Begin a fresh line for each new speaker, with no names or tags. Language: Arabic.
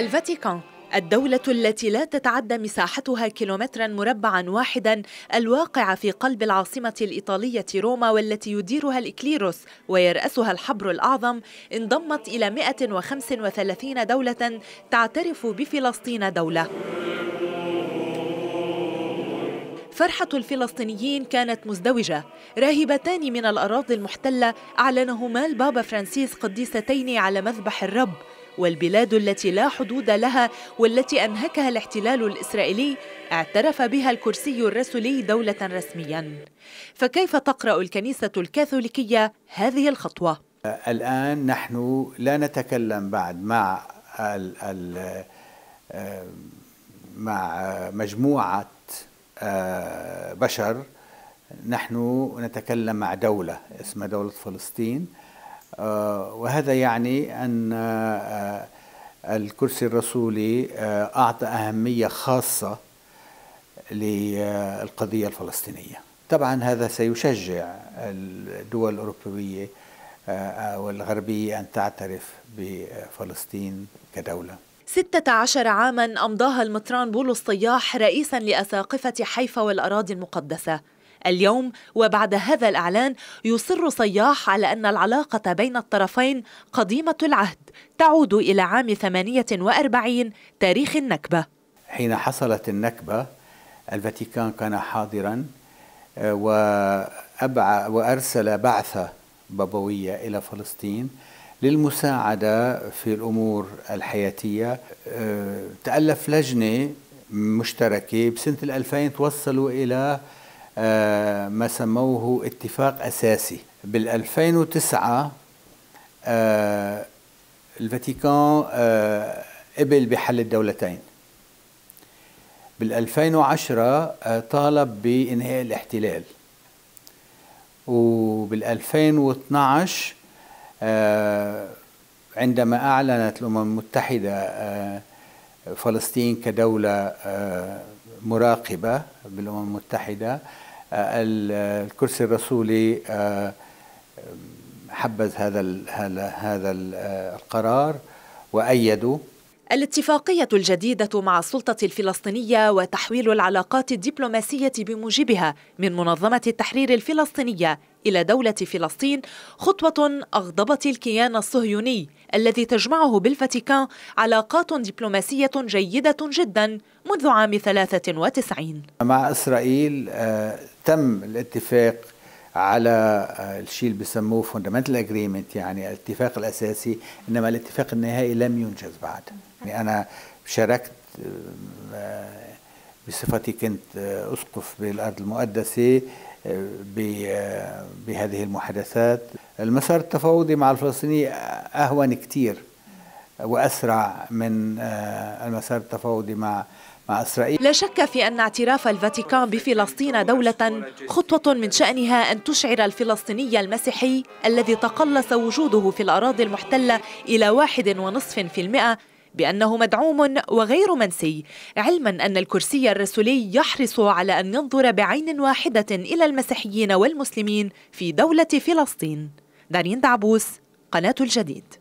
الفاتيكان الدولة التي لا تتعدى مساحتها كيلومترا مربعا واحدا الواقعة في قلب العاصمة الإيطالية روما والتي يديرها الإكليروس ويرأسها الحبر الأعظم انضمت إلى 135 دولة تعترف بفلسطين دولة فرحة الفلسطينيين كانت مزدوجة راهبتان من الأراضي المحتلة أعلنهما البابا فرانسيس قديستين على مذبح الرب والبلاد التي لا حدود لها والتي أنهكها الاحتلال الإسرائيلي اعترف بها الكرسي الرسولي دولة رسميا فكيف تقرأ الكنيسة الكاثوليكية هذه الخطوة؟
الآن نحن لا نتكلم بعد مع الـ الـ مع مجموعة آه، بشر نحن نتكلم مع دولة اسمها دولة فلسطين آه، وهذا يعني أن آه، الكرسي الرسولي آه، أعطى أهمية خاصة للقضية الفلسطينية طبعا هذا سيشجع الدول الأوروبية والغربية أن تعترف بفلسطين كدولة
16 عاما أمضاها المطران بولس طياح رئيسا لأساقفة حيفا والأراضي المقدسة اليوم وبعد هذا الإعلان يصر صياح على أن العلاقة بين الطرفين قديمة العهد تعود إلى عام 48 تاريخ النكبة
حين حصلت النكبة الفاتيكان كان حاضرا آه، وأبع وأرسل بعثة بابوية إلى فلسطين للمساعدة في الأمور الحياتية آه، تألف لجنة مشتركة بسنة 2000 توصلوا إلى آه، ما سموه اتفاق أساسي بال 2009 آه، الفاتيكان آه، قبل بحل الدولتين بال 2010 طالب بإنهاء الاحتلال وبال 2012 عندما أعلنت الأمم المتحدة فلسطين كدولة آه، مراقبة بالأمم المتحدة آه، الكرسي الرسولي آه، حبذ هذا هذا القرار وأيدوا
الاتفاقية الجديدة مع السلطة الفلسطينية وتحويل العلاقات الدبلوماسية بموجبها من منظمة التحرير الفلسطينية إلى دولة فلسطين خطوة أغضبت الكيان الصهيوني الذي تجمعه بالفاتيكان علاقات دبلوماسية جيدة جدا منذ عام 93
مع إسرائيل آه، تم الاتفاق على آه، الشيء اللي بسموه فوندمنتال اجريمنت يعني الاتفاق الاساسي انما الاتفاق النهائي لم ينجز بعد يعني انا شاركت آه، بصفتي كنت آه، اسقف بالارض المقدسه بهذه المحادثات المسار التفاوضي مع الفلسطيني اهون كثير واسرع من آه، المسار التفاوضي مع مع اسرائيل
لا شك في ان اعتراف الفاتيكان بفلسطين دوله خطوه من شانها ان تشعر الفلسطيني المسيحي الذي تقلص وجوده في الاراضي المحتله الى واحد ونصف في المئه بأنه مدعوم وغير منسي علما أن الكرسي الرسولي يحرص على أن ينظر بعين واحدة إلى المسيحيين والمسلمين في دولة فلسطين دارين دعبوس قناة الجديد